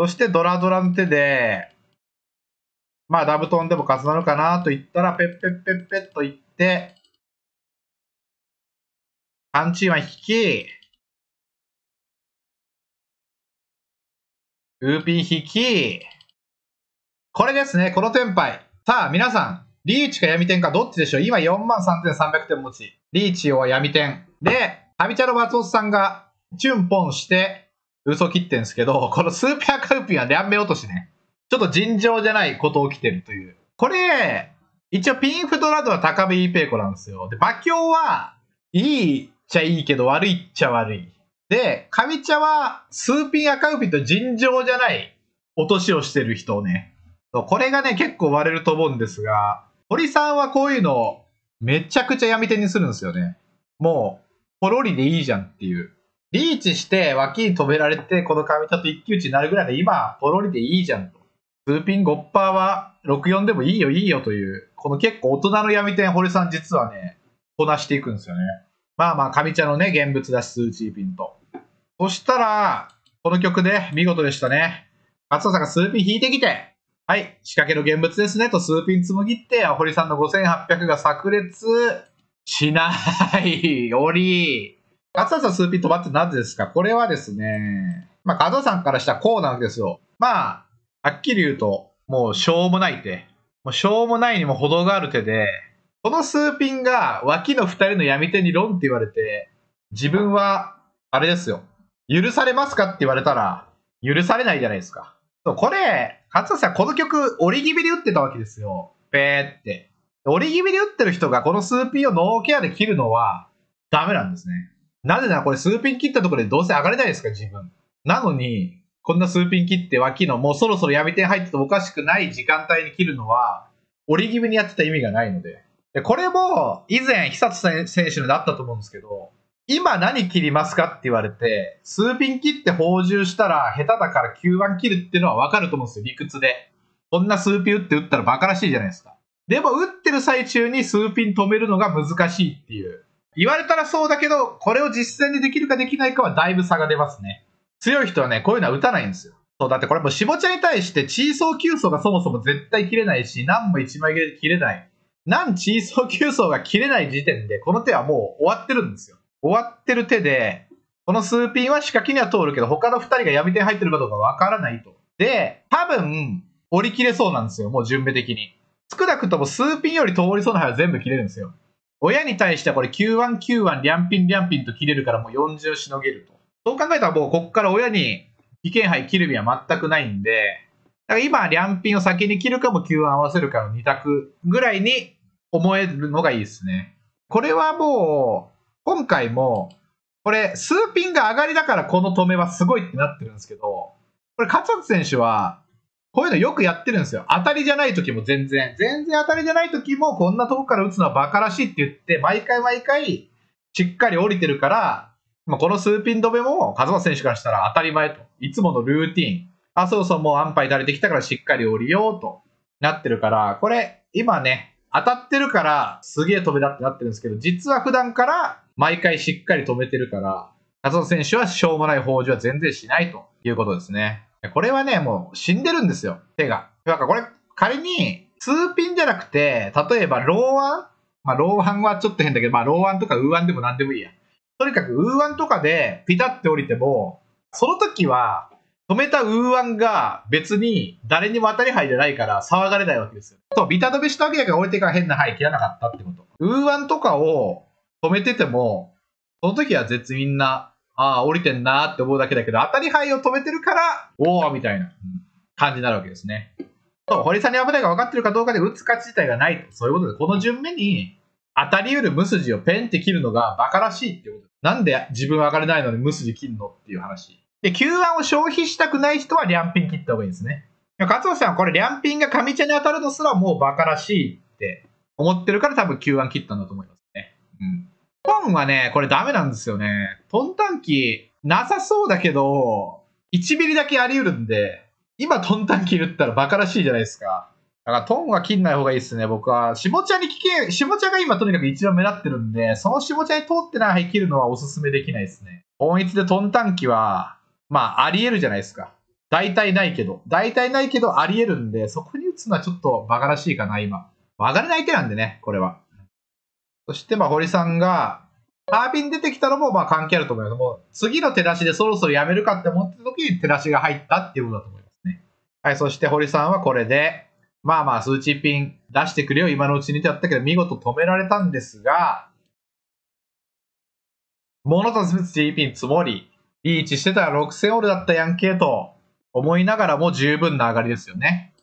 そしてドラドラの手で、まあダブトンでも重なるかなと言ったら、ペッペッペッペッと言って、パンチンは引き、ウーピン引き、これですね、このテンパイ。さあ、皆さん、リーチか闇天かどっちでしょう今4万3300点持ち。リーチを闇天。で、旅茶の松尾さんがチュンポンして、嘘切ってんすけど、このスーパーカルピンは両目落としね。ちょっと尋常じゃないこと起きてるという。これ、一応ピンフドラドは高部いペイコなんですよ。で、馬強は、いいっちゃいいけど悪いっちゃ悪い。で、上茶は、スーピン赤ウピンと尋常じゃない落としをしてる人をね。これがね、結構割れると思うんですが、堀さんはこういうのをめちゃくちゃ闇手にするんですよね。もう、ポロリでいいじゃんっていう。リーチして脇に止められて、この神田と一騎打ちになるぐらいが今、ポロリでいいじゃんと。ツーピン5%は64でもいいよいいよという、この結構大人の闇点、堀さん実はね、こなしていくんですよね。まあまあ、神茶のね、現物だし、スーチーピンと。そしたら、この曲で見事でしたね。松田さんがスーピン引いてきて、はい、仕掛けの現物ですねとスーピン紡ぎって、堀さんの5800が炸裂しない。よ り。ガツガツスーピン飛ばってなぜですかこれはですね、まあ、加藤さんからしたらこうなんですよ。まあ、はっきり言うと、もうしょうもない手。もうしょうもないにも程がある手で、このスーピンが脇の二人の闇手にロンって言われて、自分は、あれですよ。許されますかって言われたら、許されないじゃないですか。そうこれ、勝田さん、この曲、折り気味で打ってたわけですよ。ペーって。折り気味で打ってる人がこのスーピンをノーケアで切るのは、ダメなんですね。なぜならこれ数ピン切ったところでどうせ上がれないですか、自分。なのに、こんな数ピン切って脇のもうそろそろ闇点入ってておかしくない時間帯に切るのは、折り気味にやってた意味がないので。でこれも、以前、久津選手のだったと思うんですけど、今何切りますかって言われて、数ピン切って放獣したら、下手だから9番切るっていうのはわかると思うんですよ、理屈で。こんな数ピン打って打ったらバカらしいじゃないですか。でも打ってる最中に数ピン止めるのが難しいっていう。言われたらそうだけど、これを実践でできるかできないかはだいぶ差が出ますね。強い人はね、こういうのは打たないんですよ。そう、だってこれもう、しぼちゃに対して、チーソー急走がそもそも絶対切れないし、何も一枚切れない。何チーソー急走が切れない時点で、この手はもう終わってるんですよ。終わってる手で、このスーピンは仕掛けには通るけど、他の2人が闇点入ってるかどうかわからないと。で、多分、折り切れそうなんですよ。もう準備的に。少なくともスーピンより通りそうな牌は全部切れるんですよ。親に対してはこれ9191ャンピンと切れるからもう40をしのげると。そう考えたらもうここから親に危険杯切る意味は全くないんで、だから今、ピンを先に切るかも9合わせるかの2択ぐらいに思えるのがいいですね。これはもう、今回も、これ、数ピンが上がりだからこの止めはすごいってなってるんですけど、これ、勝勝選手は、こういうのよくやってるんですよ。当たりじゃない時も全然。全然当たりじゃない時も、こんなとこから打つのは馬鹿らしいって言って、毎回毎回、しっかり降りてるから、まあ、この数ピン止めも、カズマ選手からしたら当たり前と。いつものルーティン。あ、そうそう、もう安牌垂れてきたからしっかり降りようとなってるから、これ、今ね、当たってるから、すげえ止めだってなってるんですけど、実は普段から毎回しっかり止めてるから、カズマ選手はしょうもない法事は全然しないということですね。これはね、もう死んでるんですよ、手が。だからこれ、仮に、2ピンじゃなくて、例えば、ローワンまあ、ローワンはちょっと変だけど、まあ、ローワンとかウーワンでも何でもいいや。とにかく、ウーワンとかでピタって降りても、その時は、止めたウーワンが別に誰にも当たり牌じゃないから騒がれないわけですよ。そう、ビタ止めしたわけだから置いてから変な牌切らなかったってこと。ウーワンとかを止めてても、その時は絶みんなああ、降りてんなって思うだけだけど、当たり牌を止めてるから、おおみたいな感じになるわけですね。堀さんに危ないが分かってるかどうかで打つ価値自体がないと。そういうことで、この順目に当たり得る無筋をペンって切るのがバカらしいってこと。なんで自分は上がれないのに無筋切るのっていう話。で、Q1 を消費したくない人はリャンピン切った方がいいですね。勝野さんはこれリャンピンが上茶に当たるのすらもうバカらしいって思ってるから多分 Q1 切ったんだと思います。本はね、これダメなんですよね。トンタンキなさそうだけど、1ミリだけあり得るんで、今トンタンキ打ったらバカらしいじゃないですか。だからトンは切んない方がいいですね、僕は。下茶に聞け、下茶が今とにかく一番目立ってるんで、その下茶に通ってない切るのはおすすめできないですね。音一でトンタンキは、まあ、あり得るじゃないですか。大体ないけど。大体ないけど、あり得るんで、そこに打つのはちょっとバカらしいかな、今。曲がれない手なんでね、これは。そして、まあ、堀さんが、カービン出てきたのもまあ関係あると思います。もう次の手出しでそろそろやめるかって思った時に手出しが入ったっていうことだと思いますね。はい、そして堀さんはこれで、まあまあ数値ピン出してくれよ、今のうちにってやったけど、見事止められたんですが、物とずつて G ピン積もり、リーチしてたら6000オールだったやんけと思いながらも十分な上がりですよね。